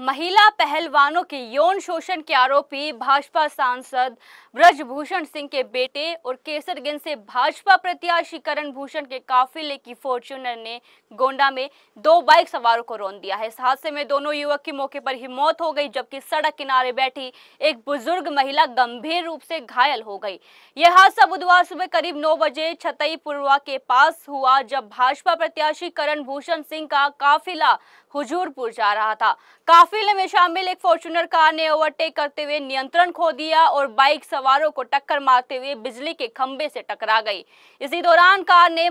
महिला पहलवानों के यौन शोषण के आरोपी भाजपा सांसद ब्रजभूषण सिंह के बेटे और केसरगंज से भाजपा प्रत्याशी करण भूषण के काफिले की फॉर्च्यूनर ने गोंडा में दो बाइक सवारों को रोन दिया है इस हादसे में दोनों युवक की मौके पर ही मौत हो गई जबकि सड़क किनारे बैठी एक बुजुर्ग महिला गंभीर रूप से घायल हो गई यह हादसा बुधवार सुबह करीब नौ बजे छतई के पास हुआ जब भाजपा प्रत्याशी करण भूषण सिंह का काफिला हुजूरपुर जा रहा था काफिले में शामिल एक फॉर्चुनर कार ने ओवरटेक करते हुए नियंत्रण खो दिया और बाइक सवारों को टक्कर मारते हुए बिजली के खंभे से टकरा गई इसी दौरान कार ने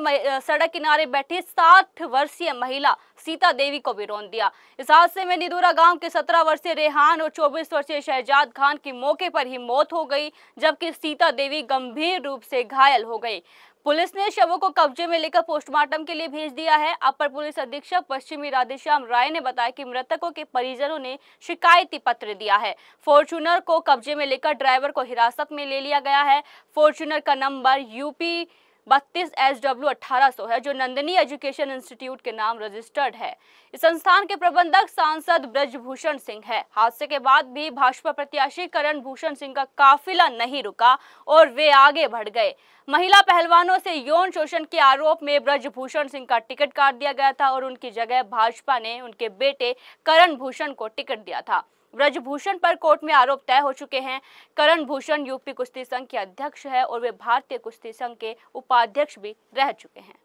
सड़क किनारे बैठी साठ वर्षीय महिला सीता देवी को भी रोन दिया इस हादसे में निदूरा गांव के सत्रह वर्षीय रेहान और चौबीस वर्षीय शहजाद खान की मौके पर ही मौत हो गई जबकि सीता देवी गंभीर रूप से घायल हो गई पुलिस ने शवों को कब्जे में लेकर पोस्टमार्टम के लिए भेज दिया है अपर पुलिस अधीक्षक पश्चिमी राधेश्याम राय ने बताया कि मृतकों के परिजनों ने शिकायती पत्र दिया है फॉर्चूनर को कब्जे में लेकर ड्राइवर को हिरासत में ले लिया गया है फॉर्चूनर का नंबर यूपी बत्तीस एस डब्ल्यू अठारह है जो नंदनी एजुकेशन इंस्टीट्यूट के नाम रजिस्टर्ड है इस संस्थान के प्रबंधक सांसद ब्रजभूषण सिंह है हादसे के बाद भी भाजपा प्रत्याशी करण भूषण सिंह का काफिला नहीं रुका और वे आगे बढ़ गए महिला पहलवानों से यौन शोषण के आरोप में ब्रजभूषण सिंह का टिकट काट दिया गया था और उनकी जगह भाजपा ने उनके बेटे करण भूषण को टिकट दिया था ब्रजभूषण पर कोर्ट में आरोप तय हो चुके हैं करण भूषण यूपी कुश्ती संघ के अध्यक्ष है और वे भारतीय कुश्ती संघ के उपाध्यक्ष भी रह चुके हैं